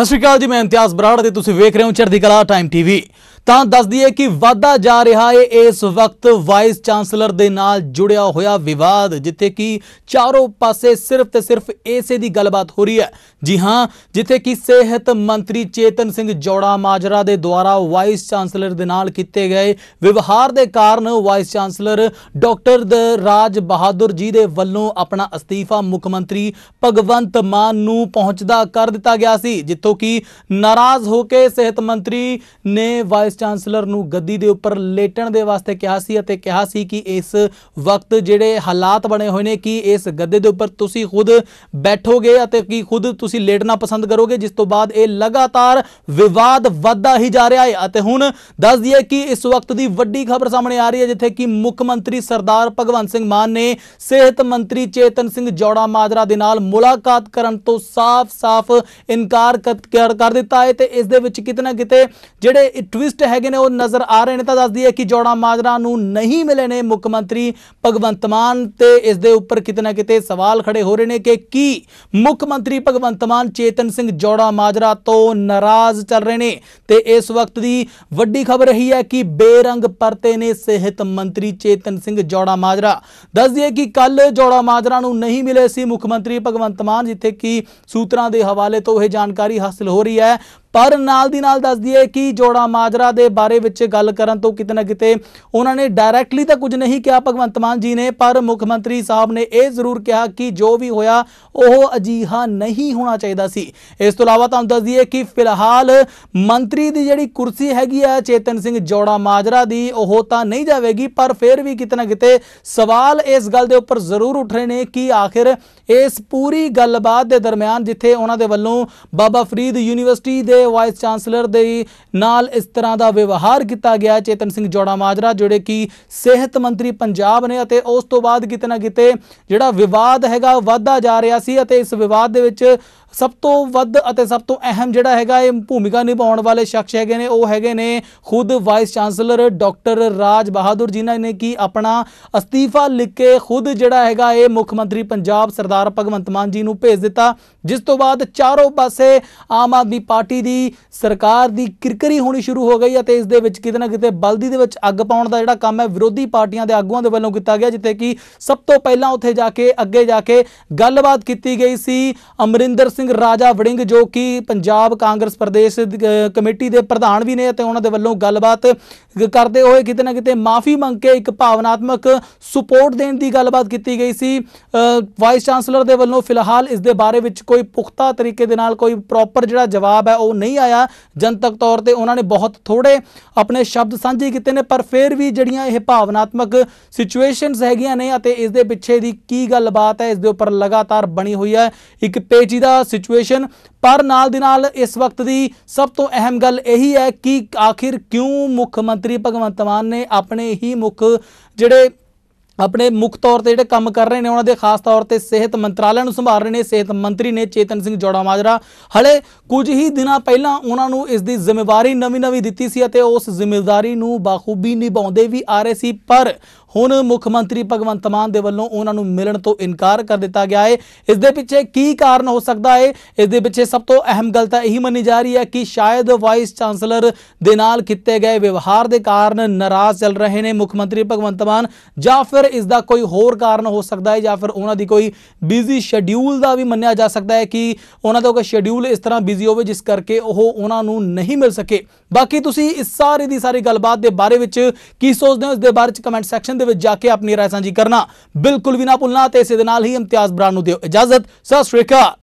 ਸਤਿ ਸ਼੍ਰੀ ਅਕਾਲ ਜੀ ਮੈਂ ਇਮਤਿਆਜ਼ ਬਰਾੜ ਤੇ ਤੁਸੀਂ ਵੇਖ ਰਹੇ ਹੋ ਚੜ੍ਹਦੀ ਕਲਾ ਟਾਈਮ ਟੀਵੀ ਤਾਂ ਦੱਸ ਦਈਏ ਕਿ ਵਾਧਾ ਜਾ ਰਿਹਾ ਏ ਇਸ ਵਕਤ ਵਾਈਸ ਚਾਂਸਲਰ ਦੇ ਨਾਲ ਜੁੜਿਆ ਹੋਇਆ ਵਿਵਾਦ ਜਿੱਥੇ ਕਿ ਚਾਰੋਂ ਪਾਸੇ ਸਿਰਫ ਤੇ ਸਿਰਫ ਏਸੇ ਦੀ ਗੱਲਬਾਤ ਹੋ ਰਹੀ ਹੈ ਜੀ ਹਾਂ ਜਿੱਥੇ ਕਿ ਸਿਹਤ ਮੰਤਰੀ ਚੇਤਨ ਸਿੰਘ ਜੋੜਾ ਮਾਜਰਾ ਦੇ ਦੁਆਰਾ ਵਾਈਸ ਚਾਂਸਲਰ ਦੇ ਨਾਲ ਕੀਤੇ ਗਏ ਵਿਵਹਾਰ ਦੇ ਕਾਰਨ vice chancellor doctor Raj Bahadur ji ਦੇ ਵੱਲੋਂ ਆਪਣਾ ਅਸਤੀਫਾ ਮੁੱਖ ਮੰਤਰੀ ਭਗਵੰਤ ਮਾਨ ਨੂੰ ਪਹੁੰਚਦਾ ਕਰ ਦਿੱਤਾ ਗਿਆ ਸੀ ਜਿੱਥੋਂ ਕਿ ਨਾਰਾਜ਼ ਹੋ ਕੇ ਸਿਹਤ ਮੰਤਰੀ ਨੇ ਵਾਈਸ ਚਾਂਸਲਰ ਨੂੰ ਗੱਦੀ ਦੇ ਉੱਪਰ ਲੇਟਣ ਦੇ ਵਾਸਤੇ ਕਿਹਾ ਸੀ ਅਤੇ ਕਿਹਾ ਸੀ ਕਿ ਇਸ ਵਕਤ ਜਿਹੜੇ ਹਾਲਾਤ ਬਣੇ ਹੋਏ ਨੇ ਕਿ ਇਸ ਗੱਦੇ ਦੇ ਉੱਪਰ ਤੁਸੀਂ ਖੁਦ ਬੈਠੋਗੇ ਅਤੇ ਕਿ ਖੁਦ ਤੁਸੀਂ ਲੇਟਣਾ ਪਸੰਦ ਕਰੋਗੇ ਜਿਸ ਤੋਂ ਬਾਅਦ ਇਹ ਲਗਾਤਾਰ ਵਿਵਾਦ ਵੱਧਦਾ ਹੀ ਜਾ ਰਿਹਾ ਹੈ ਅਤੇ ਹੁਣ ਦੱਸ ਦਈਏ ਕਿ ਇਸ ਵਕਤ ਦੀ ਵੱਡੀ ਖਬਰ ਸਾਹਮਣੇ ਆ ਰਹੀ ਹੈ ਜਿੱਥੇ ਕਿ ਮੁੱਖ ਮੰਤਰੀ ਸਰਦਾਰ ਭਗਵੰਤ ਸਿੰਘ ਮਾਨ ਨੇ ਸਿਹਤ ਮੰਤਰੀ ਚੇਤਨ ਸਿੰਘ ਜੋੜਾ ਮਾਜਰਾ ਦੇ ਨਾਲ ਮੁਲਾਕਾਤ ਕਰਨ ਤੋਂ ਸਾਫ਼-ਸਾਫ਼ ਇਨਕਾਰ ਕਰ ਦਿੱਤਾ ਹੈ ਤੇ ਇਸ ਦੇ ਵਿੱਚ ਕਿਤਨਾ ਕਿਤੇ ਜਿਹੜੇ ਟਵਿਸਟ ਲਿਸਟ ਹੈਗੇ ਨੇ ਉਹ ਨਜ਼ਰ ਆ ਰਹੇ ਨੇ ਤਾਂ ਦੱਸਦੀ ਹੈ ਕਿ ਜੋੜਾ ਮਾਜਰਾ ਨੂੰ ਨਹੀਂ ਮਿਲੇ ਨੇ ਮੁੱਖ ਮੰਤਰੀ ਭਗਵੰਤ ਮਾਨ ਤੇ ਇਸ ਦੇ ਉੱਪਰ ਕਿਤਨਾ ਕਿਤੇ ਸਵਾਲ ਖੜੇ ਹੋ ਰਹੇ ਨੇ ਕਿ ਕੀ ਮੁੱਖ ਮੰਤਰੀ ਭਗਵੰਤ ਮਾਨ ਚੇਤਨ ਸਿੰਘ ਜੋੜਾ ਮਾਜਰਾ ਤੋਂ ਨਾਰਾਜ਼ ਚੱਲ ਰਹੇ ਨੇ ਤੇ ਇਸ ਵਕਤ ਦੀ ਵੱਡੀ ਖਬਰ ਰਹੀ ਹੈ ਕਿ ਬੇਰੰਗ ਪਰਤੇ ਨੇ ਸਿਹਤ ਮੰਤਰੀ ਚੇਤਨ ਸਿੰਘ ਜੋੜਾ ਮਾਜਰਾ ਦੱਸ ਦਈਏ ਕਿ ਕੱਲ ਜੋੜਾ ਮਾਜਰਾ ਨੂੰ ਨਹੀਂ ਮਿਲੇ ਸੀ ਮੁੱਖ ਮੰਤਰੀ ਭਗਵੰਤ ਮਾਨ ਜਿੱਥੇ ਕਿ ਸੂਤਰਾਂ ਦੇ ਹਵਾਲੇ ਤੋਂ ਇਹ ਜਾਣਕਾਰੀ ਹਾਸਲ ਹੋ ਰਹੀ ਹੈ ਪਰ ਨਾਲ ਦੀ ਨਾਲ ਦੱਸਦੀ ਹੈ ਕਿ ਜੋੜਾ ਮਾਜਰਾ ਦੇ ਬਾਰੇ ਵਿੱਚ ਗੱਲ ਕਰਨ ਤੋਂ ਕਿਤੇ ਨਾ ਕਿਤੇ ਉਹਨਾਂ ਨੇ ਡਾਇਰੈਕਟਲੀ ਤਾਂ ਕੁਝ ਨਹੀਂ ਕਿਹਾ ਭਗਵੰਤ ਮਾਨ ਜੀ ਨੇ ਪਰ ਮੁੱਖ ਮੰਤਰੀ ਸਾਹਿਬ ਨੇ ਇਹ ਜ਼ਰੂਰ ਕਿਹਾ ਕਿ ਜੋ ਵੀ ਹੋਇਆ ਉਹ ਅਜੀਹਾ ਨਹੀਂ ਹੋਣਾ ਚਾਹੀਦਾ ਸੀ ਇਸ ਤੋਂ ਇਲਾਵਾ ਤੁਹਾਨੂੰ ਦੱਸ ਦਈਏ ਕਿ ਫਿਲਹਾਲ ਮੰਤਰੀ ਦੀ ਜਿਹੜੀ ਕੁਰਸੀ ਹੈਗੀ ਆ ਚੇਤਨ ਸਿੰਘ ਜੋੜਾ ਮਾਜਰਾ ਦੀ ਉਹ ਤਾਂ ਨਹੀਂ ਜਾਵੇਗੀ ਪਰ ਫਿਰ ਵੀ ਕਿਤੇ ਨਾ ਕਿਤੇ ਸਵਾਲ ਇਸ ਗੱਲ ਦੇ ਉੱਪਰ ਜ਼ਰੂਰ ਉੱਠ ਰਹੇ ਨੇ ਕਿ ਆਖਿਰ ਇਸ ਪੂਰੀ ਗੱਲਬਾਤ ਦੇ ਦਰਮਿਆਨ ਜਿੱਥੇ ਉਹਨਾਂ ਦੇ ਵੱਲੋਂ ਬਾਬਾ ਫਰੀਦ ਯੂਨੀਵਰਸਿਟੀ ਦੇ ਦੇ ਵਾਈਸ ਚਾਂਸਲਰ ਦੇ ਨਾਲ ਇਸ ਤਰ੍ਹਾਂ ਦਾ ਵਿਵਹਾਰ ਕੀਤਾ ਗਿਆ ਚੇਤਨ ਸਿੰਘ ਜੋੜਾ ਮਾਜਰਾ ਜਿਹੜੇ ਕਿ ਸਿਹਤ ਮੰਤਰੀ ਪੰਜਾਬ ਨੇ ਅਤੇ ਉਸ ਤੋਂ ਬਾਅਦ ਕਿਤੇ ਨਾ ਕਿਤੇ ਜਿਹੜਾ ਵਿਵਾਦ ਹੈਗਾ ਵਧਦਾ ਜਾ ਰਿਹਾ ਸੀ ਅਤੇ ਇਸ ਵਿਵਾਦ ਦੇ ਵਿੱਚ ਸਭ ਤੋਂ ਵੱਧ ਅਤੇ ਸਭ ਤੋਂ ਅਹਿਮ ਜਿਹੜਾ ਹੈਗਾ ਇਹ ਭੂਮਿਕਾ ਨਿਭਾਉਣ ਵਾਲੇ ਸ਼ਖਸ ਹੈਗੇ ਨੇ ਉਹ ਹੈਗੇ ਨੇ ਖੁਦ vice chancellor doctor Raj Bahadur ji ਨੇ ਕੀ ਆਪਣਾ ਅਸਤੀਫਾ ਲਿਖ ਕੇ ਖੁਦ ਜਿਹੜਾ ਹੈਗਾ ਇਹ ਮੁੱਖ ਮੰਤਰੀ ਪੰਜਾਬ ਸਰਦਾਰ ਭਗਵੰਤ ਮਾਨ ਜੀ ਨੂੰ ਭੇਜ ਦਿੱਤਾ ਜਿਸ ਤੋਂ ਬਾਅਦ ਚਾਰੋਂ ਪਾਸੇ ਆਮ ਆਦਮੀ ਪਾਰਟੀ ਦੀ ਸਰਕਾਰ ਦੀ ਕਿਰਕਰੀ ਹੋਣੀ ਸ਼ੁਰੂ ਹੋ ਗਈ ਅਤੇ ਇਸ ਦੇ ਵਿੱਚ ਕਿਤੇ ਨਾ ਕਿਤੇ ਬਲਦੀ ਦੇ ਵਿੱਚ ਅੱਗ ਪਾਉਣ ਦਾ ਜਿਹੜਾ ਕੰਮ ਹੈ ਵਿਰੋਧੀ ਪਾਰਟੀਆਂ ਦੇ ਆਗੂਆਂ ਦੇ ਵੱਲੋਂ ਕੀਤਾ ਗਿਆ ਜਿੱਥੇ ਕਿ ਸਭ ਤੋਂ ਪਹਿਲਾਂ ਉੱਥੇ ਜਾ ਕੇ ਅੱਗੇ ਜਾ ਕੇ ਗੱਲਬਾਤ ਕੀਤੀ ਗਈ ਸੀ ਅਮਰਿੰਦਰ ਸਿੰਘ ਰਾਜਾ ਵੜਿੰਗ ਜੋ ਕਿ ਪੰਜਾਬ ਕਾਂਗਰਸ ਪ੍ਰਦੇਸ਼ ਕਮੇਟੀ ਦੇ ਪ੍ਰਧਾਨ ਵੀ ਨੇ ਅਤੇ ਉਹਨਾਂ ਦੇ ਵੱਲੋਂ ਗੱਲਬਾਤ ਕਰਦੇ ਹੋਏ ਕਿਤੇ ਨਾ ਕਿਤੇ ਮਾਫੀ ਮੰਗ ਕੇ ਇੱਕ ਭਾਵਨਾਤਮਕ ਸਪੋਰਟ ਦੇਣ ਦੀ ਗੱਲਬਾਤ ਕੀਤੀ ਗਈ ਸੀ ਵਾਈਸ ਚਾਂਸਲਰ ਦੇ ਵੱਲੋਂ ਫਿਲਹਾਲ ਇਸ ਦੇ ਬਾਰੇ ਵਿੱਚ ਕੋਈ ਪੁਖਤਾ ਤਰੀਕੇ ਦੇ ਨਾਲ ਕੋਈ ਪ੍ਰੋਪਰ ਜਿਹੜਾ ਜਵਾਬ ਹੈ ਉਹ ਨਹੀਂ ਆਇਆ ਜਨਤਕ ਤੌਰ ਤੇ ਉਹਨਾਂ ਨੇ ਬਹੁਤ ਥੋੜੇ ਆਪਣੇ ਸ਼ਬਦ ਸਾਂਝੇ ਕੀਤੇ ਨੇ ਪਰ ਫਿਰ ਵੀ ਜਿਹੜੀਆਂ ਇਹ ਭਾਵਨਾਤਮਕ ਸਿਚੁਏਸ਼ਨਸ ਹੈਗੀਆਂ ਨੇ ਅਤੇ ਇਸ ਦੇ ਪਿੱਛੇ ਦੀ ਕੀ ਗੱਲਬਾਤ ਹੈ ਇਸ ਦੇ ਉੱਪਰ ਲਗਾਤਾਰ ਬਣੀ ਹੋਈ ਹੈ ਇੱਕ ਪੇਚੀਦਾ ਸਿਚੁਏਸ਼ਨ ਪਰ ਨਾਲ ਦੀ ਨਾਲ ਇਸ ਵਕਤ ਦੀ ਸਭ ਤੋਂ ਅਹਿਮ ਗੱਲ ਇਹੀ ਹੈ ਕਿ ਆਖਿਰ ਕਿਉਂ ਮੁੱਖ ਮੰਤਰੀ ਭਗਵੰਤ ਮਾਨ ਨੇ ਆਪਣੇ ਹੀ ਮੁੱਖ ਜਿਹੜੇ ਆਪਣੇ ਮੁੱਖ ਤੌਰ ਤੇ ਜਿਹੜੇ ਕੰਮ ਕਰ ਰਹੇ ਨੇ ਉਹਨਾਂ ਦੇ ਖਾਸ ਤੌਰ ਤੇ ਸਿਹਤ ਮੰਤਰਾਲੇ ਨੂੰ ਸੰਭਾਲ ਰਹੇ ਨੇ ਸਿਹਤ ਮੰਤਰੀ ਨੇ ਚੇਤਨ ਸਿੰਘ ਜੋੜਾ ਮਾਜਰਾ ਹਲੇ ਕੁਝ ਹੀ ਦਿਨਾਂ ਪਹਿਲਾਂ ਉਹਨਾਂ ਨੂੰ ਇਸ ਦੀ ਜ਼ਿੰਮੇਵਾਰੀ ਨਵੀਂ-ਨਵੀਂ ਦਿੱਤੀ ਸੀ ਅਤੇ ਉਸ ਜ਼ਿੰਮੇਵਾਰੀ ਨੂੰ ਬਾਖੂਬੀ ਨਿਭਾਉਂਦੇ ਵੀ ਆ ਰਹੇ ਸੀ ਪਰ ਹੁਣ ਮੁੱਖ ਮੰਤਰੀ ਭਗਵੰਤ ਮਾਨ ਦੇ ਵੱਲੋਂ ਉਹਨਾਂ ਨੂੰ ਮਿਲਣ ਤੋਂ ਇਨਕਾਰ ਕਰ ਦਿੱਤਾ ਗਿਆ ਹੈ ਇਸ ਦੇ ਪਿੱਛੇ ਕੀ ਕਾਰਨ ਹੋ ਸਕਦਾ ਹੈ ਇਸ ਦੇ ਪਿੱਛੇ ਸਭ ਤੋਂ ਅਹਿਮ ਗੱਲ ਤਾਂ ਇਹੀ ਮੰਨੀ ਜਾ ਰਹੀ ਹੈ ਕਿ ਸ਼ਾਇਦ ਵਾਈਸ ਚਾਂਸਲਰ ਦੇ ਨਾਲ ਕੀਤੇ ਗਏ ਵਿਵਹਾਰ ਦੇ ਕਾਰਨ ਨਾਰਾਜ਼ ਚੱਲ ਰਹੇ ਨੇ ਮੁੱਖ ਮੰਤਰੀ ਭਗਵੰਤ ਮਾਨ ਜਾਂ ਫਿਰ ਇਸ ਦਾ ਕੋਈ ਹੋਰ ਕਾਰਨ ਹੋ ਸਕਦਾ ਹੈ ਜਾਂ ਫਿਰ ਉਹਨਾਂ ਦੀ ਕੋਈ ਬਿਜ਼ੀ ਸ਼ੈਡਿਊਲ ਦਾ ਵੀ ਮੰਨਿਆ ਜਾ ਸਕਦਾ ਹੈ ਕਿ ਉਹਨਾਂ ਦਾ ਕੋਈ ਸ਼ੈਡਿਊਲ ਇਸ ਤਰ੍ਹਾਂ ਬਿਜ਼ੀ ਹੋਵੇ ਜਿਸ ਕਰਕੇ ਉਹ ਉਹਨਾਂ ਨੂੰ ਨਹੀਂ ਮਿਲ ਸਕੇ ਬਾਕੀ ਤੁਸੀਂ ਇਸ ਸਾਰੇ ਦੀ ਸਾਰੀ ਗੱਲਬਾਤ ਦੇ ਬਾਰੇ ਵਿੱਚ ਕੀ ਸੋਚਦੇ ਹੋ ਇਸ ਦੇ ਬਾਰੇ ਵਿੱਚ ਕਮੈਂਟ ਸੈਕਸ਼ਨ ਦੇ ਵਿੱਚ ਜਾ ਕੇ ਆਪਣੀ رائے ਸਾਂਝੀ ਕਰਨਾ ਬਿਲਕੁਲ ਵੀ ਨਾ ਭੁੱਲਣਾ ਤੇ ਇਸੇ ਦੇ ਨਾਲ ਹੀ ਇਮਤਿਆਜ਼ ਬਰਾਨ ਨੂੰ ਦਿਓ ਇਜਾਜ਼ਤ ਸਤਿ ਸ਼੍ਰੀ ਅਕਾਲ